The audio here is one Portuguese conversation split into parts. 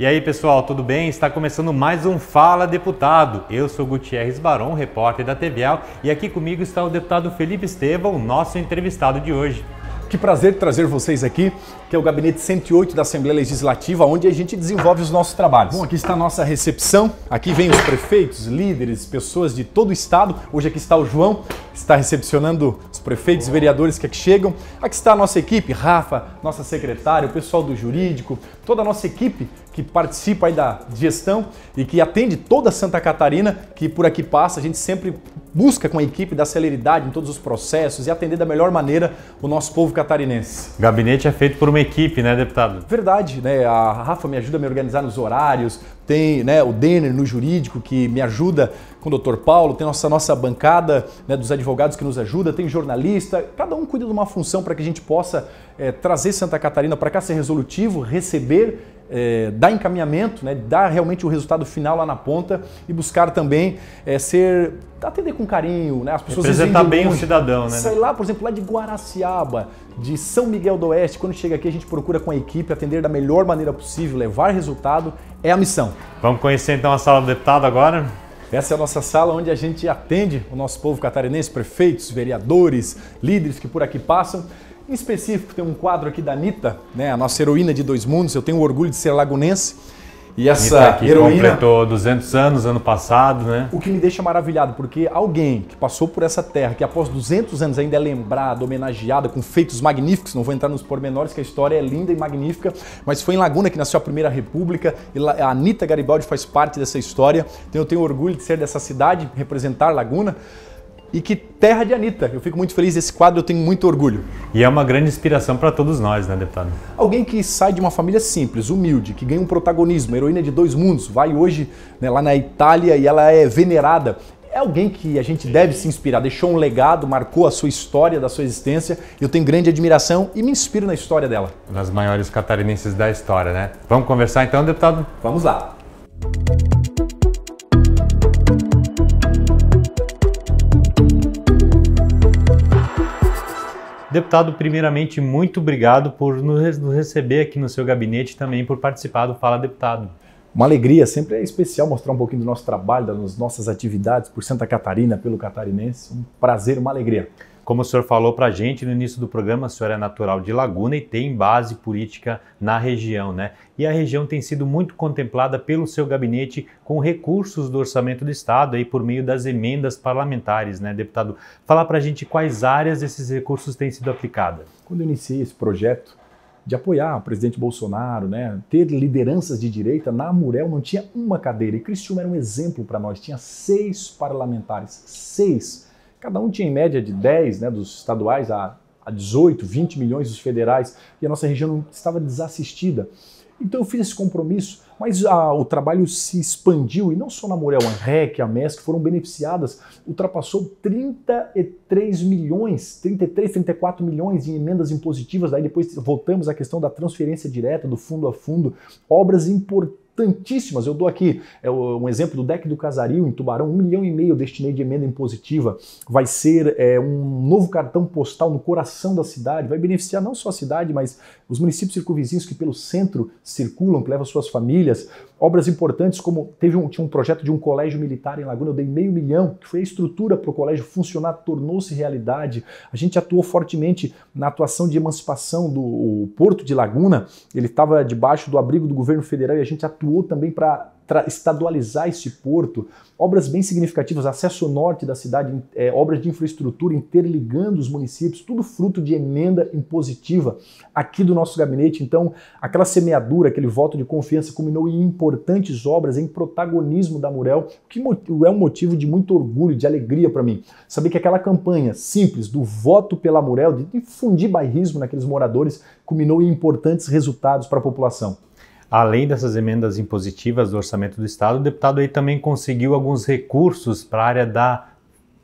E aí, pessoal, tudo bem? Está começando mais um Fala Deputado. Eu sou Gutierrez Barão, repórter da TVAL, e aqui comigo está o deputado Felipe Estevão, nosso entrevistado de hoje. Que prazer trazer vocês aqui, que é o gabinete 108 da Assembleia Legislativa, onde a gente desenvolve os nossos trabalhos. Bom, aqui está a nossa recepção. Aqui vem os prefeitos, líderes, pessoas de todo o estado. Hoje aqui está o João, está recepcionando os prefeitos, e vereadores que aqui chegam. Aqui está a nossa equipe, Rafa, nossa secretária, o pessoal do jurídico, toda a nossa equipe que participa aí da gestão e que atende toda Santa Catarina, que por aqui passa, a gente sempre busca com a equipe da celeridade em todos os processos e atender da melhor maneira o nosso povo catarinense. O gabinete é feito por uma equipe, né, deputado? Verdade, né? A Rafa me ajuda a me organizar nos horários, tem né, o Denner no jurídico que me ajuda com o Dr. Paulo, tem nossa nossa bancada né, dos advogados que nos ajuda, tem jornalista, cada um cuida de uma função para que a gente possa é, trazer Santa Catarina para cá, ser resolutivo, receber, é, dar encaminhamento, né, dar realmente o resultado final lá na ponta e buscar também é, ser atender com carinho, né? As pessoas representar bem o um cidadão, né? Sei lá, por exemplo, lá de Guaraciaba, de São Miguel do Oeste, quando chega aqui a gente procura com a equipe atender da melhor maneira possível, levar resultado é a missão. Vamos conhecer então a sala do deputado agora? Essa é a nossa sala onde a gente atende o nosso povo catarinense, prefeitos, vereadores, líderes que por aqui passam. Em específico, tem um quadro aqui da Anitta, né, a nossa heroína de dois mundos. Eu tenho orgulho de ser lagunense. E essa tá que heroína. completou 200 anos ano passado, né? O que me deixa maravilhado, porque alguém que passou por essa terra, que após 200 anos ainda é lembrada, homenageada, com feitos magníficos, não vou entrar nos pormenores, que a história é linda e magnífica, mas foi em Laguna que nasceu a Primeira República, e a Anitta Garibaldi faz parte dessa história, então eu tenho orgulho de ser dessa cidade, representar Laguna. E que terra de Anitta. Eu fico muito feliz desse quadro, eu tenho muito orgulho. E é uma grande inspiração para todos nós, né, deputado? Alguém que sai de uma família simples, humilde, que ganha um protagonismo, heroína de dois mundos, vai hoje né, lá na Itália e ela é venerada é alguém que a gente deve se inspirar, deixou um legado, marcou a sua história da sua existência. Eu tenho grande admiração e me inspiro na história dela. Uma das maiores catarinenses da história, né? Vamos conversar então, deputado? Vamos lá. Deputado, primeiramente, muito obrigado por nos receber aqui no seu gabinete e também por participar do Fala Deputado. Uma alegria, sempre é especial mostrar um pouquinho do nosso trabalho, das nossas atividades por Santa Catarina, pelo catarinense. Um prazer, uma alegria. Como o senhor falou para a gente no início do programa, a senhora é natural de Laguna e tem base política na região, né? E a região tem sido muito contemplada pelo seu gabinete com recursos do orçamento do Estado aí por meio das emendas parlamentares, né, deputado? Falar para a gente quais áreas esses recursos têm sido aplicados. Quando eu iniciei esse projeto de apoiar o presidente Bolsonaro, né, ter lideranças de direita, na Murel não tinha uma cadeira. E Cristiúma era um exemplo para nós, tinha seis parlamentares, seis Cada um tinha em média de 10, né, dos estaduais a, a 18, 20 milhões dos federais, e a nossa região estava desassistida. Então eu fiz esse compromisso, mas a, o trabalho se expandiu e não só na Morel, a REC, a MESC foram beneficiadas, ultrapassou 33 milhões, 33, 34 milhões em emendas impositivas. Daí depois voltamos à questão da transferência direta, do fundo a fundo, obras importantes importantíssimas. Eu dou aqui é um exemplo do deck do Casario em Tubarão, um milhão e meio destinado destinei de emenda impositiva. Vai ser é, um novo cartão postal no coração da cidade, vai beneficiar não só a cidade, mas os municípios circunvizinhos que pelo centro circulam, que levam suas famílias. Obras importantes como teve um, tinha um projeto de um colégio militar em Laguna, eu dei meio milhão, que foi a estrutura para o colégio funcionar, tornou-se realidade. A gente atuou fortemente na atuação de emancipação do Porto de Laguna, ele estava debaixo do abrigo do governo federal e a gente atuou também para estadualizar esse porto, obras bem significativas, acesso norte da cidade, é, obras de infraestrutura interligando os municípios, tudo fruto de emenda impositiva aqui do nosso gabinete. Então, aquela semeadura, aquele voto de confiança culminou em importantes obras, em protagonismo da Murel, que é um motivo de muito orgulho, de alegria para mim. Saber que aquela campanha simples do voto pela Murel, de difundir bairrismo naqueles moradores, culminou em importantes resultados para a população. Além dessas emendas impositivas do orçamento do Estado, o deputado aí também conseguiu alguns recursos para a área da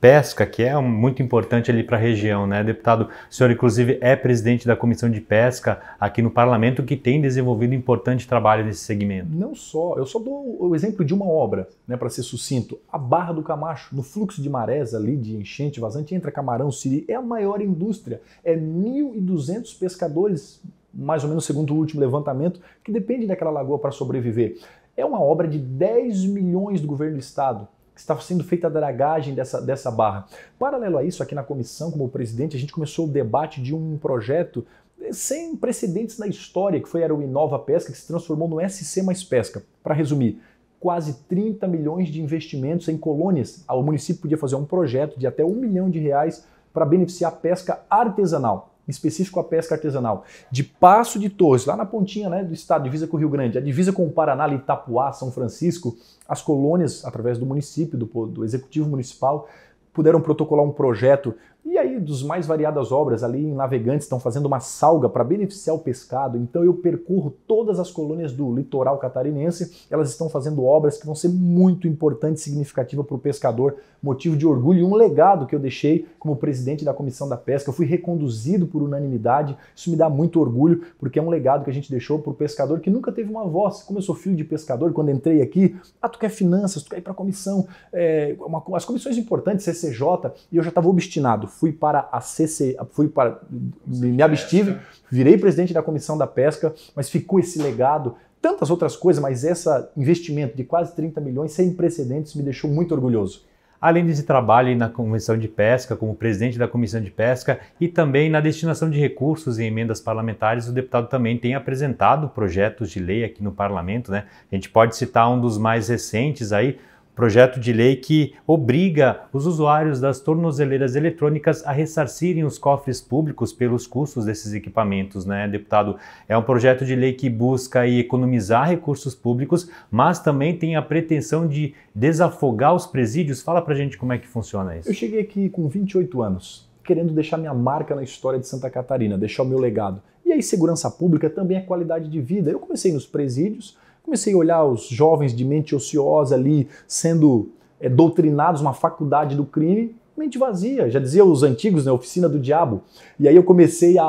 pesca, que é muito importante ali para a região, né? Deputado, o senhor inclusive é presidente da Comissão de Pesca aqui no Parlamento, que tem desenvolvido importante trabalho nesse segmento. Não só, eu só dou o exemplo de uma obra, né, para ser sucinto, a Barra do Camacho, no fluxo de marés ali, de enchente vazante, entra camarão, siri, é a maior indústria, é 1.200 pescadores mais ou menos segundo o último levantamento, que depende daquela lagoa para sobreviver. É uma obra de 10 milhões do governo do estado que está sendo feita a dragagem dessa, dessa barra. Paralelo a isso, aqui na comissão, como presidente, a gente começou o debate de um projeto eh, sem precedentes na história, que foi era o Inova Pesca, que se transformou no SC Mais Pesca. Para resumir, quase 30 milhões de investimentos em colônias. Ah, o município podia fazer um projeto de até um milhão de reais para beneficiar a pesca artesanal em específico a pesca artesanal, de Passo de Torres, lá na pontinha né, do estado, divisa com o Rio Grande, a divisa com o Paraná, Itapuá, São Francisco, as colônias, através do município, do, do executivo municipal, puderam protocolar um projeto e aí, dos mais variadas obras ali em Navegantes estão fazendo uma salga para beneficiar o pescado. Então eu percorro todas as colônias do litoral catarinense. Elas estão fazendo obras que vão ser muito importantes, significativa para o pescador, motivo de orgulho e um legado que eu deixei como presidente da comissão da pesca. Eu fui reconduzido por unanimidade. Isso me dá muito orgulho porque é um legado que a gente deixou para o pescador que nunca teve uma voz. Como eu sou filho de pescador, quando entrei aqui, ah, tu quer finanças, tu quer ir para a comissão, é, uma, as comissões importantes, CCJ, e eu já estava obstinado fui para a CC, fui para, me abstive, virei presidente da comissão da pesca, mas ficou esse legado, tantas outras coisas, mas esse investimento de quase 30 milhões sem precedentes me deixou muito orgulhoso. Além desse trabalho na Comissão de Pesca, como presidente da Comissão de Pesca, e também na destinação de recursos e emendas parlamentares, o deputado também tem apresentado projetos de lei aqui no parlamento, né? A gente pode citar um dos mais recentes aí, projeto de lei que obriga os usuários das tornozeleiras eletrônicas a ressarcirem os cofres públicos pelos custos desses equipamentos, né, deputado? É um projeto de lei que busca economizar recursos públicos, mas também tem a pretensão de desafogar os presídios. Fala pra gente como é que funciona isso. Eu cheguei aqui com 28 anos, querendo deixar minha marca na história de Santa Catarina, deixar o meu legado. E aí, segurança pública também é qualidade de vida. Eu comecei nos presídios, Comecei a olhar os jovens de mente ociosa ali sendo é, doutrinados uma faculdade do crime, mente vazia. Já dizia os antigos, né, oficina do diabo. E aí eu comecei a,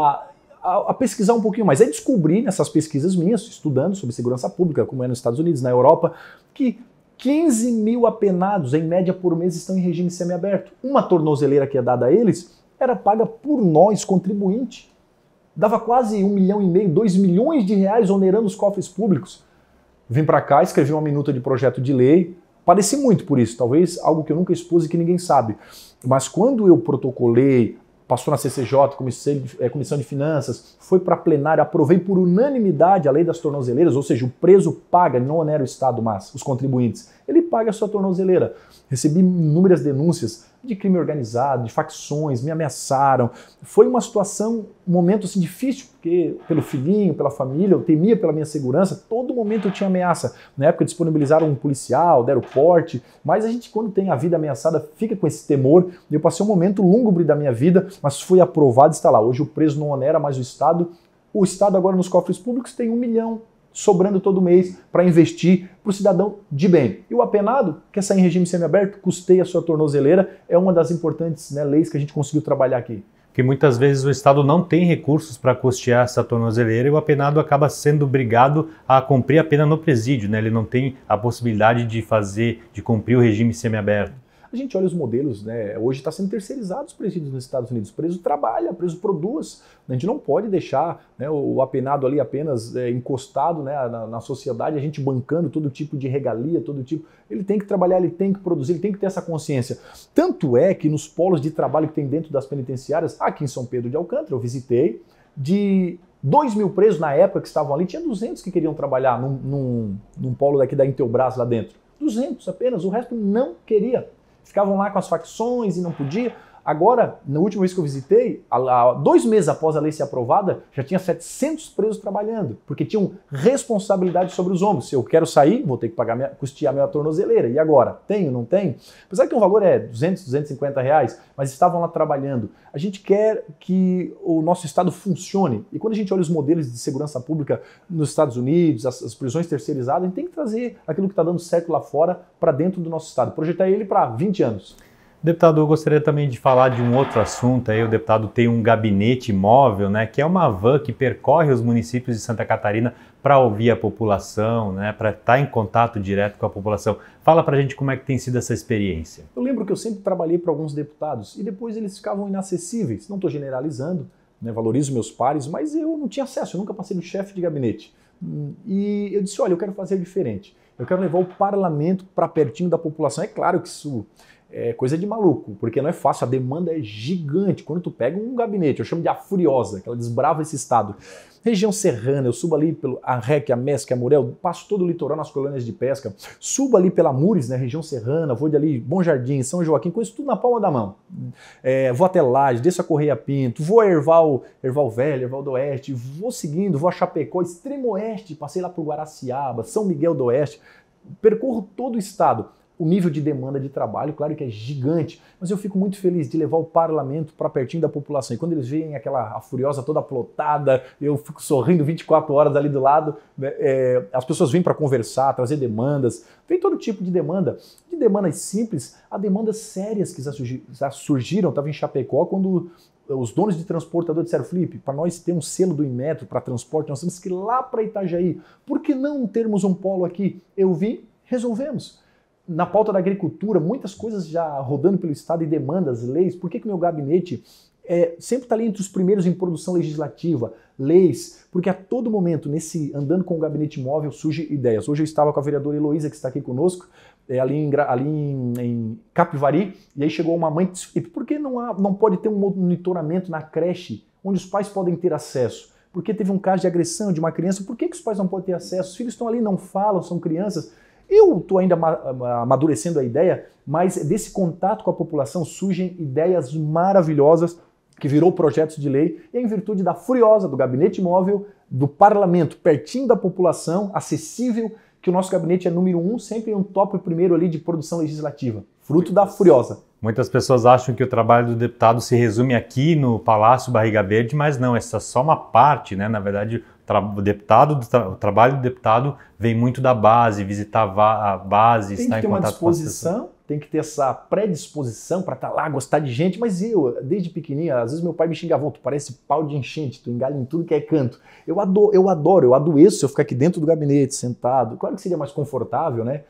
a, a pesquisar um pouquinho mais. Aí descobri nessas pesquisas minhas, estudando sobre segurança pública, como é nos Estados Unidos, na Europa, que 15 mil apenados, em média por mês, estão em regime semiaberto. Uma tornozeleira que é dada a eles era paga por nós, contribuinte. Dava quase um milhão e meio, dois milhões de reais onerando os cofres públicos. Vim para cá, escrevi uma minuta de projeto de lei, padeci muito por isso, talvez algo que eu nunca expus e que ninguém sabe. Mas quando eu protocolei, passou na CCJ, é, Comissão de Finanças, foi para plenária, aprovei por unanimidade a lei das tornozeleiras, ou seja, o preso paga, não onera o Estado, mas os contribuintes. Ele paga a sua tornozeleira. Recebi inúmeras denúncias de crime organizado, de facções, me ameaçaram. Foi uma situação um momento assim, difícil, porque pelo filhinho, pela família, eu temia pela minha segurança, todo momento eu tinha ameaça. Na época disponibilizaram um policial, deram porte, mas a gente quando tem a vida ameaçada fica com esse temor. Eu passei um momento lúgubre da minha vida, mas fui aprovado e está lá. Hoje o preso não onera mais o Estado. O Estado agora nos cofres públicos tem um milhão sobrando todo mês para investir para o cidadão de bem. E o apenado, que sai em regime semiaberto, custeia a sua tornozeleira, é uma das importantes né, leis que a gente conseguiu trabalhar aqui que muitas vezes o Estado não tem recursos para custear essa tornozeleira e o apenado acaba sendo obrigado a cumprir a pena no presídio, né? ele não tem a possibilidade de fazer, de cumprir o regime semiaberto. A gente olha os modelos, né? Hoje está sendo terceirizados os presídios nos Estados Unidos. O preso trabalha, o preso produz. A gente não pode deixar né, o apenado ali apenas é, encostado né, na, na, sociedade, a gente bancando todo tipo de regalia, todo tipo. Ele tem que trabalhar, ele tem que produzir, ele tem que ter essa consciência. Tanto é que nos polos de trabalho que tem dentro das penitenciárias, aqui em São Pedro de Alcântara, eu visitei, de 2 mil presos na época que estavam ali, tinha 200 que queriam trabalhar num, num, num polo daqui da Intelbras lá dentro. 200 apenas, o resto não queria ficavam lá com as facções e não podia. Agora, na última vez que eu visitei, dois meses após a lei ser aprovada, já tinha 700 presos trabalhando, porque tinham responsabilidade sobre os ombros. Se eu quero sair, vou ter que pagar minha, custear minha tornozeleira. E agora? Tenho, não tenho? Apesar que o valor é 200, 250 reais, mas estavam lá trabalhando. A gente quer que o nosso Estado funcione. E quando a gente olha os modelos de segurança pública nos Estados Unidos, as, as prisões terceirizadas, a gente tem que trazer aquilo que está dando certo lá fora para dentro do nosso Estado. Projetar ele para 20 anos. Deputado, eu gostaria também de falar de um outro assunto. Aí, o deputado tem um gabinete móvel, né, que é uma van que percorre os municípios de Santa Catarina para ouvir a população, né, para estar tá em contato direto com a população. Fala para a gente como é que tem sido essa experiência. Eu lembro que eu sempre trabalhei para alguns deputados e depois eles ficavam inacessíveis. Não estou generalizando, né, valorizo meus pares, mas eu não tinha acesso, eu nunca passei no chefe de gabinete. Hum, e eu disse: olha, eu quero fazer diferente. Eu quero levar o parlamento para pertinho da população. É claro que isso é coisa de maluco, porque não é fácil, a demanda é gigante. Quando tu pega um gabinete, eu chamo de a furiosa, que ela desbrava esse estado. Região serrana, eu subo ali pelo a REC, é a Mesca a Murel, passo todo o litoral nas colônias de pesca, subo ali pela Mures, né, região serrana, vou de ali Bom Jardim, São Joaquim, conheço tudo na palma da mão. É, vou até Laje, desço a Correia Pinto, vou a Erval, Erval Velho, Erval do Oeste, vou seguindo, vou a Chapecó, Extremo Oeste, passei lá por Guaraciaba, São Miguel do Oeste, percorro todo o estado. O nível de demanda de trabalho, claro que é gigante, mas eu fico muito feliz de levar o parlamento para pertinho da população. E quando eles veem aquela furiosa toda plotada, eu fico sorrindo 24 horas ali do lado, né? é, as pessoas vêm para conversar, trazer demandas, vem todo tipo de demanda, de demandas simples a demandas sérias que já surgiram. Estava em Chapecó quando os donos de transportador disseram, Felipe, para nós ter um selo do Inmetro para transporte, nós temos que ir lá para Itajaí. Por que não termos um polo aqui? Eu vim, resolvemos na pauta da agricultura, muitas coisas já rodando pelo Estado e demandas, leis. Por que, que meu gabinete é, sempre está ali entre os primeiros em produção legislativa, leis? Porque a todo momento, nesse andando com o gabinete móvel, surgem ideias. Hoje eu estava com a vereadora Heloísa, que está aqui conosco, é, ali, em, ali em, em, Capivari, e aí chegou uma mãe e disse: por que não, há, não pode ter um monitoramento na creche onde os pais podem ter acesso? Porque teve um caso de agressão de uma criança, por que, que os pais não podem ter acesso? Os filhos estão ali, não falam, são crianças. Eu estou ainda amadurecendo a ideia, mas desse contato com a população surgem ideias maravilhosas que virou projetos de lei, e é em virtude da furiosa do gabinete móvel, do parlamento, pertinho da população, acessível, que o nosso gabinete é número um, sempre um top primeiro ali de produção legislativa, fruto da furiosa. Muitas pessoas acham que o trabalho do deputado se resume aqui no Palácio Barriga Verde, mas não, essa é só uma parte, né? Na verdade, o, deputado, o trabalho do deputado vem muito da base, visitar a base, tem estar em contato com as pessoas. Tem que ter essa predisposição para estar tá lá, gostar de gente. Mas eu, desde pequenininho, às vezes meu pai me xingava, tu parece pau de enchente, tu engalha em tudo que é canto. Eu adoro, eu adoro, eu adoeço se eu ficar aqui dentro do gabinete, sentado. Claro que seria mais confortável, né?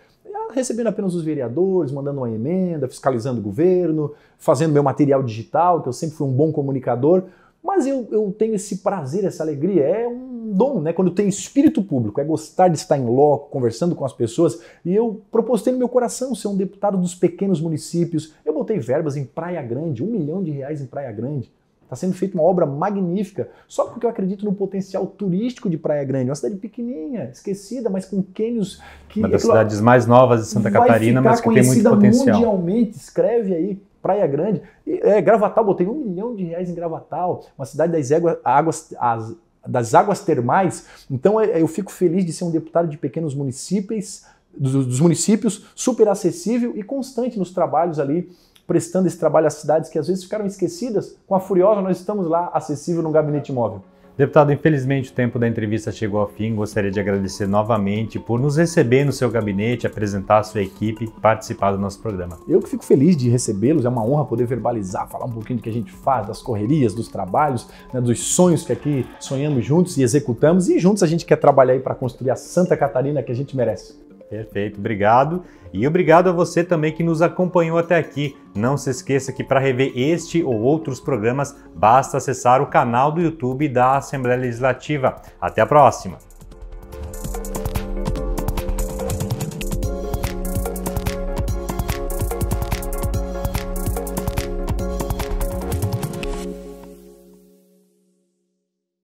recebendo apenas os vereadores, mandando uma emenda, fiscalizando o governo, fazendo meu material digital, que eu sempre fui um bom comunicador, mas eu, eu tenho esse prazer, essa alegria, é um dom, né? Quando tem espírito público, é gostar de estar em loco, conversando com as pessoas, e eu propostei no meu coração ser um deputado dos pequenos municípios. Eu botei verbas em Praia Grande, um milhão de reais em Praia Grande. Está sendo feita uma obra magnífica, só porque eu acredito no potencial turístico de Praia Grande. É uma cidade pequenininha, esquecida, mas com cânions que. Uma das aquilo, cidades mais novas de Santa Catarina, mas que tem muito potencial. mundialmente, escreve aí. Praia Grande, e, é, Gravatal, botei um milhão de reais em Gravatal, uma cidade das águas, águas as, das águas termais. Então é, eu fico feliz de ser um deputado de pequenos municípios, dos, dos municípios, super acessível e constante nos trabalhos ali prestando esse trabalho às cidades que às vezes ficaram esquecidas. Com a Furiosa, nós estamos lá, acessível no gabinete móvel. Deputado, infelizmente o tempo da entrevista chegou ao fim. Gostaria de agradecer novamente por nos receber no seu gabinete, apresentar a sua equipe, participar do nosso programa. Eu que fico feliz de recebê-los, é uma honra poder verbalizar, falar um pouquinho do que a gente faz, das correrias, dos trabalhos, né, dos sonhos que aqui sonhamos juntos e executamos, e juntos a gente quer trabalhar para construir a Santa Catarina que a gente merece. Perfeito, obrigado. E obrigado a você também que nos acompanhou até aqui. Não se esqueça que para rever este ou outros programas, basta acessar o canal do YouTube da Assembleia Legislativa. Até a próxima!